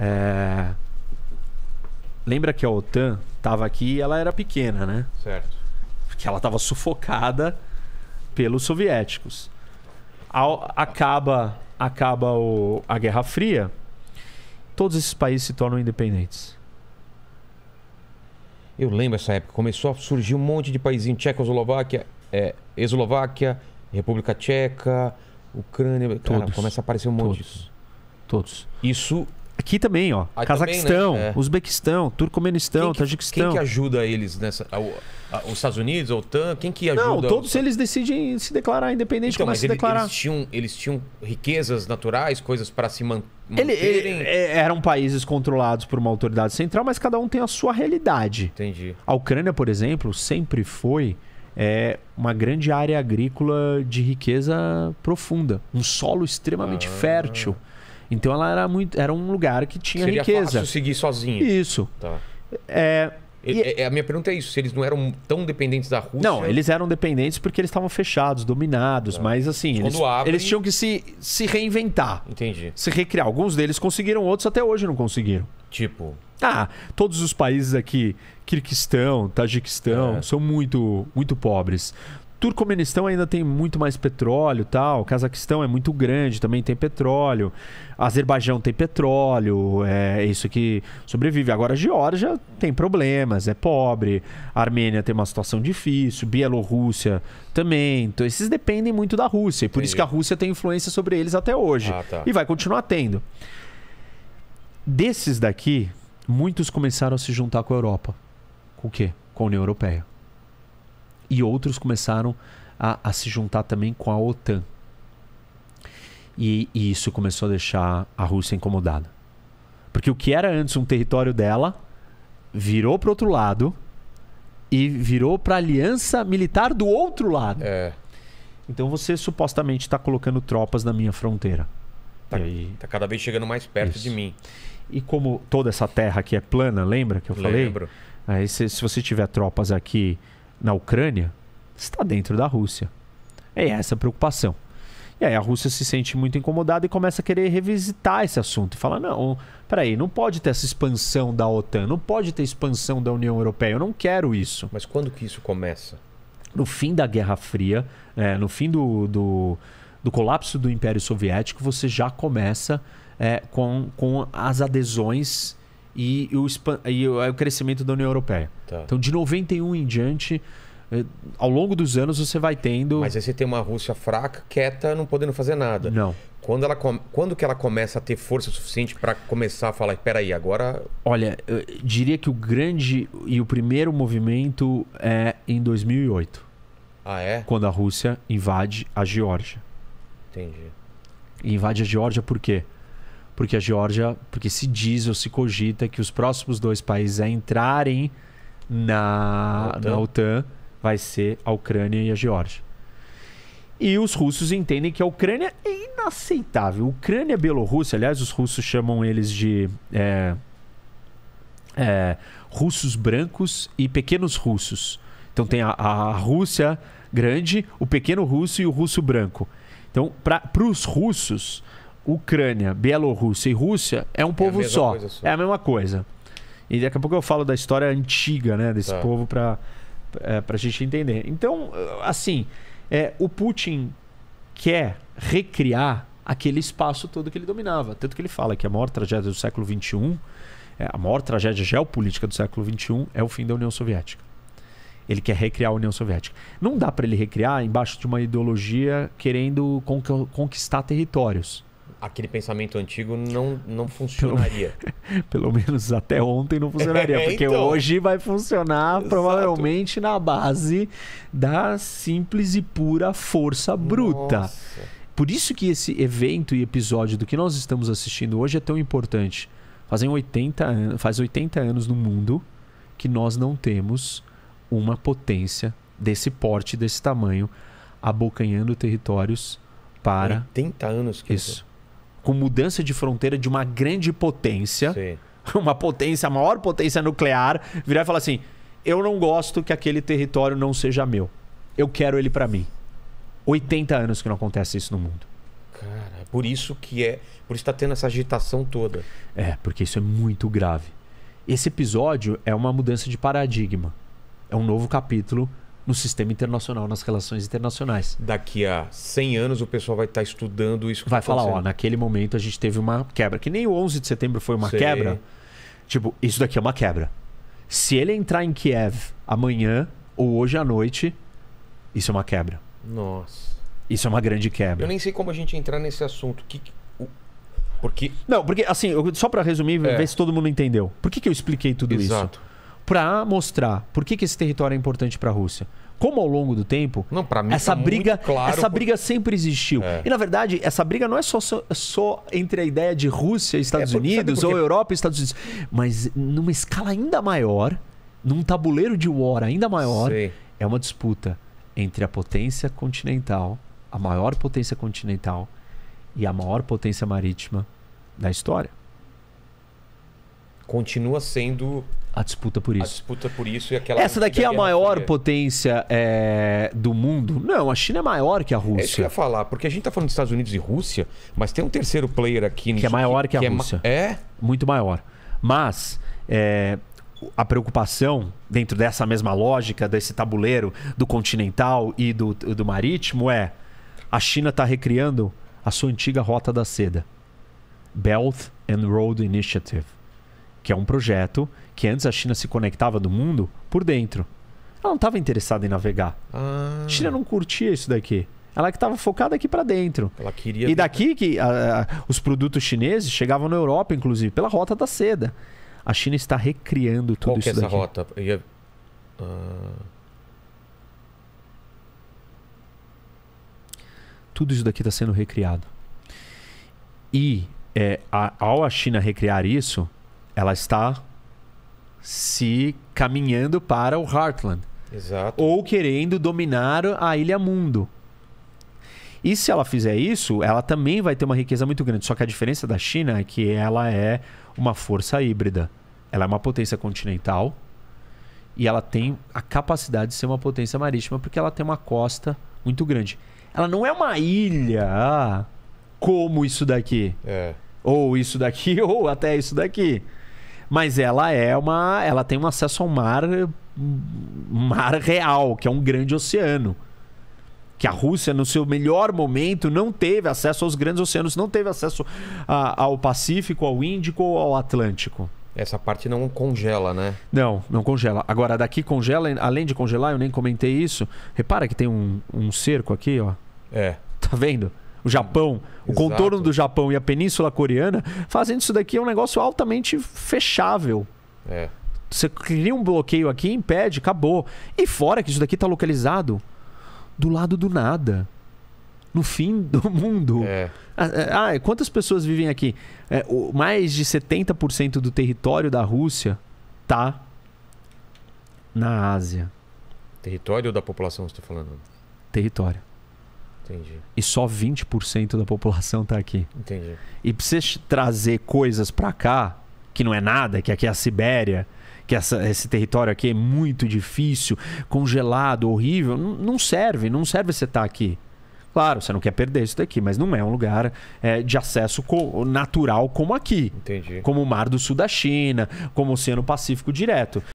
É... Lembra que a OTAN estava aqui e ela era pequena, né? Certo. Porque ela estava sufocada pelos soviéticos. Ao... Acaba, acaba o... a Guerra Fria, todos esses países se tornam independentes. Eu lembro essa época, começou a surgir um monte de países. Tchecoslováquia, é, Eslováquia, República Tcheca, Ucrânia, cara, começa a aparecer um monte. Todos. Todos. Isso Aqui também, ó. Aí Cazaquistão, também, né? é. Uzbequistão, Turcomenistão, quem que, Tajiquistão. Quem que ajuda eles nessa. A, a, os Estados Unidos, a OTAN, quem que ajuda? Não, todos eles decidem se declarar independente, então, mas ele, declarar. Eles tinham, eles tinham riquezas naturais, coisas para se manter. Ele, ele, é, eram países controlados por uma autoridade central, mas cada um tem a sua realidade. Entendi. A Ucrânia, por exemplo, sempre foi é, uma grande área agrícola de riqueza profunda, um solo extremamente ah. fértil. Então ela era muito, era um lugar que tinha Seria riqueza. Fácil seguir sozinho. Isso. Tá. É, e, e, é, é, a minha pergunta é isso: se eles não eram tão dependentes da Rússia? Não, eles eram dependentes porque eles estavam fechados, dominados, tá. mas assim, eles, abre... eles tinham que se, se reinventar. Entendi. Se recriar. Alguns deles conseguiram, outros até hoje não conseguiram. Tipo. Ah, todos os países aqui, Kirguistão, Tajiquistão, é. são muito, muito pobres. Turcomenistão ainda tem muito mais petróleo tal. O Cazaquistão é muito grande, também tem petróleo. Azerbaijão tem petróleo, é, é isso que sobrevive. Agora a Geórgia tem problemas, é pobre. A Armênia tem uma situação difícil. Bielorrússia também. Então esses dependem muito da Rússia. E por isso que a Rússia tem influência sobre eles até hoje. Ah, tá. E vai continuar tendo. Desses daqui, muitos começaram a se juntar com a Europa. Com o quê? Com a União Europeia e outros começaram a, a se juntar também com a OTAN. E, e isso começou a deixar a Rússia incomodada. Porque o que era antes um território dela virou para outro lado e virou para a aliança militar do outro lado. É. Então você supostamente está colocando tropas na minha fronteira. Tá, aí... tá cada vez chegando mais perto Isso. de mim. E como toda essa terra aqui é plana, lembra que eu falei? Lembro. Aí se, se você tiver tropas aqui na Ucrânia está dentro da Rússia. É essa a preocupação. E aí a Rússia se sente muito incomodada e começa a querer revisitar esse assunto e fala: não, peraí, não pode ter essa expansão da OTAN, não pode ter expansão da União Europeia, eu não quero isso. Mas quando que isso começa? No fim da Guerra Fria, é, no fim do, do, do, colapso do Império Soviético, você já começa é, com, com as adesões e o, e é o crescimento da União Europeia. Tá. Então, de 91 em diante, é, ao longo dos anos você vai tendo. Mas aí você tem uma Rússia fraca, quieta, não podendo fazer nada. Não. Quando, ela Quando que ela começa a ter força suficiente para começar a falar, peraí, agora. Olha, eu diria que o grande e o primeiro movimento é em 2008. Ah, é? Quando a Rússia invade a Geórgia. Entendi. E invade a Geórgia por quê? porque a Geórgia, porque se diz ou se cogita que os próximos dois países a entrarem na, OTAN. na OTAN vai ser a Ucrânia e a Geórgia. E os russos entendem que a Ucrânia é inaceitável. Ucrânia e Bielorrússia, aliás, os russos chamam eles de é, é, russos brancos e pequenos russos. Então tem a, a Rússia grande, o pequeno russo e o russo branco. Então, para os russos, Ucrânia, Bielorrússia e Rússia é um é povo é só. só. É a mesma coisa. E daqui a pouco eu falo da história antiga né, desse tá. povo para é, a gente entender. Então, assim, é, o Putin quer recriar aquele espaço todo que ele dominava. Tanto que ele fala que a maior tragédia do século XXI, é, a maior tragédia geopolítica do século XXI é o fim da União Soviética. Ele quer recriar a União Soviética. Não dá para ele recriar embaixo de uma ideologia querendo conquistar territórios aquele pensamento antigo não, não funcionaria. Pelo, menos até ontem não funcionaria, é, porque então... hoje vai funcionar Exato. provavelmente na base da simples e pura força bruta. Nossa. Por isso que esse evento e episódio do que nós estamos assistindo hoje é tão importante. Fazem 80 anos, faz 80 anos no mundo que nós não temos uma potência desse porte, desse tamanho, abocanhando territórios para. 80 anos que isso com mudança de fronteira de uma grande potência, Sim. uma potência, a maior potência nuclear, virar e falar assim: eu não gosto que aquele território não seja meu. Eu quero ele para mim. 80 anos que não acontece isso no mundo. Cara, é por isso que é. Por isso está tendo essa agitação toda. É, porque isso é muito grave. Esse episódio é uma mudança de paradigma. É um novo capítulo no sistema internacional, nas relações internacionais. Daqui a 100 anos o pessoal vai estar tá estudando isso. vai tá falar, ó, naquele momento a gente teve uma quebra. Que nem o 11 de setembro foi uma Sei. quebra. Tipo, isso daqui é uma quebra. Se ele entrar em Kiev amanhã ou hoje à noite, isso é uma quebra. Nossa. Isso é uma grande quebra. Eu nem sei como a gente entrar nesse assunto. Que, porque... Não, porque assim, só para resumir, é. ver se todo mundo entendeu. Por que, que eu expliquei tudo Exato. isso? para mostrar por que, que esse território é importante para a Rússia como ao longo do tempo, não, mim essa tá briga, claro, essa briga sempre existiu. É. E na verdade, essa briga não é só, só, só entre a ideia de Rússia e é, Estados é, porque, Unidos ou Europa e Estados Unidos, mas numa escala ainda maior, num tabuleiro de war ainda maior, Sei. é uma disputa entre a potência continental, a maior potência continental e a maior potência marítima da história. Continua sendo a disputa por isso. A disputa por isso e aquela. Essa daqui é a maior fria. potência é, do mundo? Não, a China é maior que a Rússia. É isso que eu ia falar, porque a gente está falando dos Estados Unidos e Rússia, mas tem um terceiro player aqui. Que é maior que, que a é Rússia. É, Muito maior. Mas é, a preocupação, dentro dessa mesma lógica, desse tabuleiro do continental e do, do marítimo, é a China está recriando a sua antiga rota da seda. Belt and Road Initiative, que é um projeto que antes a China se conectava do mundo por dentro. Ela não estava interessada em navegar. Ah. A China não curtia isso daqui. Ela que estava focada aqui para dentro. Ela queria. E daqui que a, a, os produtos chineses chegavam na Europa, inclusive, pela rota da seda. A China está recriando tudo Qual isso que é essa daqui. rota? Ia... Ah. Tudo isso daqui está sendo recriado. E é, a, ao a China recriar isso, ela está se caminhando para o Heartland. Exato. Ou querendo dominar a Ilha Mundo. E se ela fizer isso, ela também vai ter uma riqueza muito grande. Só que a diferença da China é que ela é uma força híbrida. Ela é uma potência continental e ela tem a capacidade de ser uma potência marítima porque ela tem uma costa muito grande. Ela não é uma ilha ah, como isso daqui. É. Ou isso daqui, ou até isso daqui. Mas ela é uma. Ela tem um acesso ao mar. Mar real, que é um grande oceano. Que a Rússia, no seu melhor momento, não teve acesso aos grandes oceanos, não teve acesso a, ao Pacífico, ao Índico ou ao Atlântico. Essa parte não congela, né? Não, não congela. Agora, daqui congela, além de congelar, eu nem comentei isso. Repara que tem um, um cerco aqui, ó. É. Tá vendo? o Japão, Exato. o contorno do Japão e a Península Coreana, fazendo isso daqui é um negócio altamente fechável. É. Você cria um bloqueio aqui, impede, acabou. E fora que isso daqui está localizado do lado do nada. No fim do mundo. É. Ah, é. ah, quantas pessoas vivem aqui? É, mais de 70% do território da Rússia tá na Ásia. Território ou da população, você está falando? Território. Entendi. E só 20% da população está aqui. Entendi. E pra você trazer coisas para cá, que não é nada, que aqui é a Sibéria, que essa, esse território aqui é muito difícil, congelado, horrível, não, não serve, não serve você estar tá aqui. Claro, você não quer perder isso daqui, mas não é um lugar é, de acesso co natural como aqui. Entendi. Como o Mar do Sul da China, como o Oceano Pacífico direto.